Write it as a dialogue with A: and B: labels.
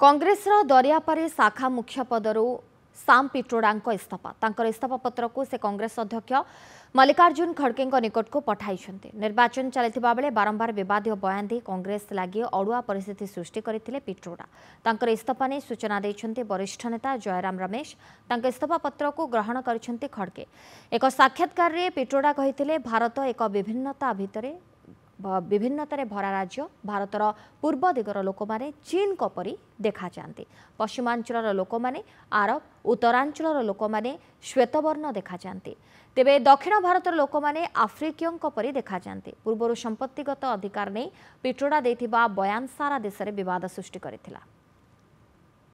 A: କଂଗ୍ରେସର ଦରିଆପାରି ଶାଖା ମୁଖ୍ୟ ପଦରୁ ସାମ୍ ପିଟ୍ରୋଡାଙ୍କ ଇସ୍ତଫା ତାଙ୍କର ଇସ୍ତଫାପତ୍ରକୁ ସେ କଂଗ୍ରେସ ଅଧ୍ୟକ୍ଷ ମଲ୍ଲିକାର୍ଜୁନ ଖଡ଼ଗେଙ୍କ ନିକଟକୁ ପଠାଇଛନ୍ତି ନିର୍ବାଚନ ଚାଲିଥିବା ବେଳେ ବାରମ୍ବାର ବିବାଦୀୟ ବୟାନ ଦେଇ କଂଗ୍ରେସ ଲାଗି ଅଡ଼ୁଆ ପରିସ୍ଥିତି ସୃଷ୍ଟି କରିଥିଲେ ପିଟ୍ରୋଡା ତାଙ୍କର ଇସ୍ତଫା ନେଇ ସୂଚନା ଦେଇଛନ୍ତି ବରିଷ୍ଠ ନେତା ଜୟରାମ ରମେଶ ତାଙ୍କ ଇସ୍ତଫାପତ୍ରକୁ ଗ୍ରହଣ କରିଛନ୍ତି ଖଡ଼ଗେ ଏକ ସାକ୍ଷାତକାରରେ ପିଟ୍ରୋଡା କହିଥିଲେ ଭାରତ ଏକ ବିଭିନ୍ନତା ଭିତରେ ବିଭିନ୍ନତାରେ ଭରା ରାଜ୍ୟ ଭାରତର ପୂର୍ବ ଦିଗର ଲୋକମାନେ ଚୀନଙ୍କ ପରି ଦେଖାଯାଆନ୍ତି ପଶ୍ଚିମାଞ୍ଚଳର ଲୋକମାନେ ଆରବ ଉତ୍ତରାଞ୍ଚଳର ଲୋକମାନେ ଶ୍ୱେତବର୍ଣ୍ଣ ଦେଖାଯାଆନ୍ତି ତେବେ ଦକ୍ଷିଣ ଭାରତର ଲୋକମାନେ ଆଫ୍ରିକୀୟଙ୍କ ପରି ଦେଖାଯାଆନ୍ତି ପୂର୍ବରୁ ସମ୍ପତ୍ତିଗତ ଅଧିକାର ନେଇ ପିଟ୍ରୋଡ଼ା ଦେଇଥିବା ବୟାନ ସାରା ଦେଶରେ ବିବାଦ ସୃଷ୍ଟି କରିଥିଲା